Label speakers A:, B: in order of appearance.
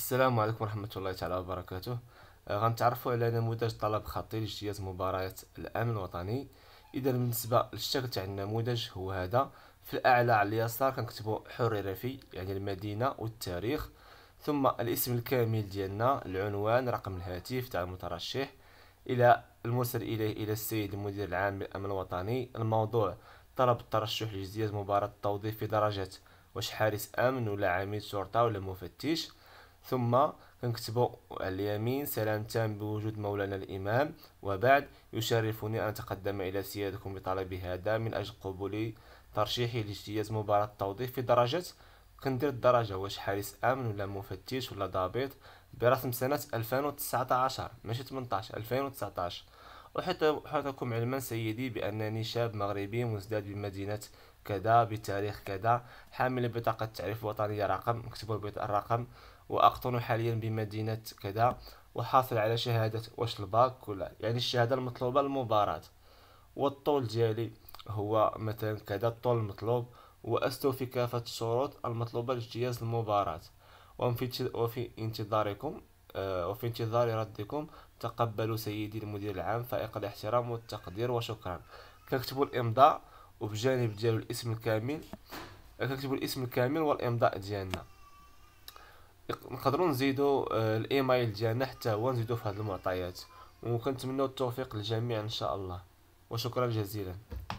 A: السلام عليكم ورحمة الله تعالى وبركاته آه غنتعرفوا على نموذج طلب خطي لاجتياز مباريات الأمن الوطني إذا بالنسبة للشكل تاع النموذج هو هذا في الأعلى على اليسار كنكتبوا حري في يعني المدينة والتاريخ ثم الاسم الكامل ديالنا العنوان رقم الهاتف تاع المترشح إلى المرسل إليه إلى السيد المدير العام للأمن الوطني الموضوع طلب الترشح لاجتياز مباراة التوظيف في درجة واش حارس أمن ولا عميد شرطة ولا مفتش ثم كنكتبوا على اليمين سلام تام بوجود مولانا الإمام وبعد يشرفني أن أتقدم إلى سيادكم بطلب هذا من أجل قبول ترشيحي لاجتياز مباراة التوظيف في درجة كندير الدرجة واش حارس أمن ولا مفتش ولا ضابط برسم سنة 2019 ماشي 18 2019 أحاطكم علما سيدي بأنني شاب مغربي مزداد بمدينة كذا بتاريخ كذا حامل بطاقة تعريف وطنية رقم مكتوب الرقم وأقطن حاليا بمدينة كذا وحاصل على شهادة واش الباك ولا يعني الشهادة المطلوبة للمباراة والطول ديالي هو مثلا كذا الطول المطلوب وأستوفي كافة الشروط المطلوبة لاجتياز المباراة وفي انتظاركم آه، وفي انتظار ردكم تقبلوا سيدي المدير العام فائق الاحترام والتقدير وشكرا كنكتبوا الامضاء وبجانب ديالو الاسم الكامل كنكتبوا الاسم الكامل والامضاء ديالنا نقدروا نزيدوا آه، الايميل ديالنا حتى هو نزيدوا في هذه المعطيات وكنتمنوا التوفيق للجميع ان شاء الله وشكرا جزيلا